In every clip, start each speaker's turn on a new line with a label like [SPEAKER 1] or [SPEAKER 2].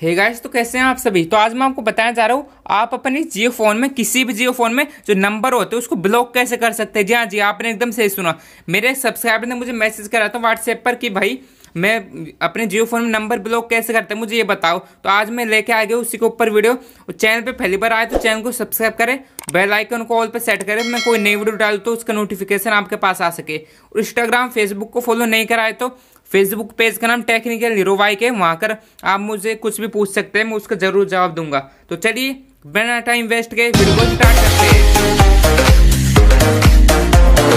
[SPEAKER 1] हे hey guys तो कैसे हैं आप सभी तो आज मैं आपको बताने जा रहा हूँ आप अपने जियो फोन में किसी भी जियो फोन में जो नंबर होते हैं उसको ब्लॉक कैसे कर सकते हैं जी हाँ जी आपने एकदम सही सुना मेरे सब्सक्राइबर ने मुझे मैसेज करा था व्हाट्सएप पर कि भाई मैं अपने जियो फोन में नंबर ब्लॉक कैसे करते हैं मुझे ये बताओ तो आज मैं लेके आ गया उसी के ऊपर वीडियो और चैनल पर पहली बार आए तो चैनल को सब्सक्राइब करें बेल आइकन को ऑल पर सेट करें मैं कोई नई वीडियो डालू तो उसका नोटिफिकेशन आपके पास आ सके और इंस्टाग्राम फेसबुक को फॉलो नहीं कराए तो फेसबुक पेज का नाम टेक्निकल हीरो वाई है वहाँ कर आप मुझे कुछ भी पूछ सकते हैं मैं उसका जरूर जवाब दूंगा तो चलिए बिना टाइम वेस्ट के वीडियो को स्टार्ट करते हैं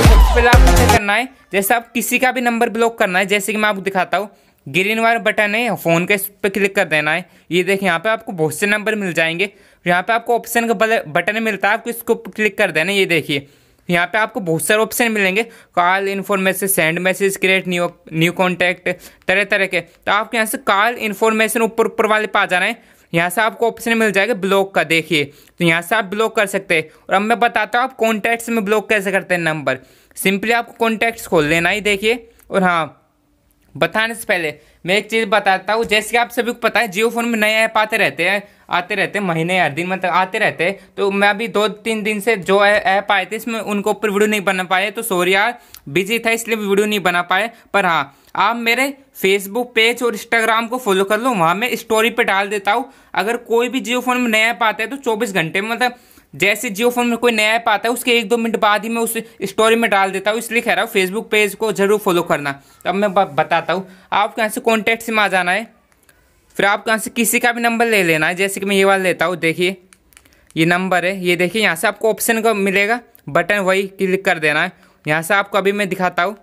[SPEAKER 1] तो पहले आपको क्या करना है जैसे आप किसी का भी नंबर ब्लॉक करना है जैसे कि मैं आपको दिखाता हूँ ग्रीन वाला बटन है फ़ोन के इस पर क्लिक कर देना है ये देखिए यहाँ पे आपको बहुत से नंबर मिल जाएंगे यहाँ पे आपको ऑप्शन का बटन मिलता है आपको इसको क्लिक कर देना ये देखिए यहाँ पे आपको बहुत सारे ऑप्शन मिलेंगे call information send message create new new contact तरह तरह के तो आपको यहाँ से कॉल इन्फॉर्मेशन ऊपर ऊपर वाले पे आ जाना है यहाँ से आपको ऑप्शन मिल जाएगा ब्लॉक का देखिए तो यहाँ से आप ब्लॉक कर सकते हैं और अब मैं बताता हूँ आप कॉन्टैक्ट्स में ब्लॉक कैसे करते हैं नंबर सिंपली आपको कॉन्टैक्ट्स खोल लेना ही देखिए और हाँ बताने से पहले मैं एक चीज़ बताता हूँ जैसे कि आप सभी को पता है जियो फोन में नए ऐप आते रहते हैं आते रहते हैं महीने या दिन मतलब आते रहते हैं तो मैं अभी दो तीन दिन से जो ऐप आए थे इसमें उनको ऊपर वीडियो नहीं बना पाए तो सॉरी यार बिजी था इसलिए वीडियो नहीं बना पाए पर हाँ आप मेरे फेसबुक पेज और इंस्टाग्राम को फॉलो कर लो वहाँ मैं स्टोरी पर डाल देता हूँ अगर कोई भी जियो फोन में नया ऐप आता है तो चौबीस घंटे में मतलब जैसे जियो फोन में कोई नया ऐप आता है उसके एक दो मिनट बाद ही मैं उस स्टोरी में डाल देता हूँ इसलिए कह रहा हूँ फेसबुक पेज को जरूर फॉलो करना अब मैं बताता हूँ आपको यहाँ से कॉन्टैक्ट से आ जाना है फिर आपको यहाँ से किसी का भी नंबर ले लेना है जैसे कि मैं ये वाला लेता हूँ देखिए ये नंबर है ये देखिए यहाँ से आपको ऑप्शन का मिलेगा बटन वही क्लिक कर देना है यहाँ से आपको अभी मैं दिखाता हूँ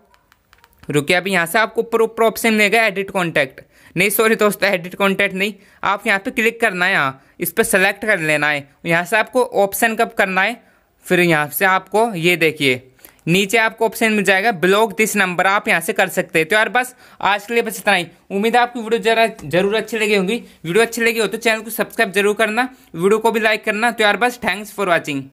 [SPEAKER 1] रुकिए अभी यहाँ से आपको ऊपर ऊपर ऑप्शन मिलेगा एडिट कॉन्टैक्ट नहीं सॉरी दोस्तों एडिट कॉन्टैक्ट नहीं आप यहाँ पे क्लिक करना है यहाँ इस पर सेलेक्ट कर लेना है यहाँ से आपको ऑप्शन कब करना है फिर यहाँ से आपको ये देखिए नीचे आपको ऑप्शन मिल जाएगा ब्लॉक दिस नंबर आप यहाँ से कर सकते हैं तो यार बस आज के लिए बस इतना ही उम्मीद है आपकी वीडियो जरा जरूर अच्छी लगी होंगी वीडियो अच्छी लगी हो तो चैनल को सब्सक्राइब जरूर करना वीडियो को भी लाइक करना तो यार बस थैंक्स फॉर वॉचिंग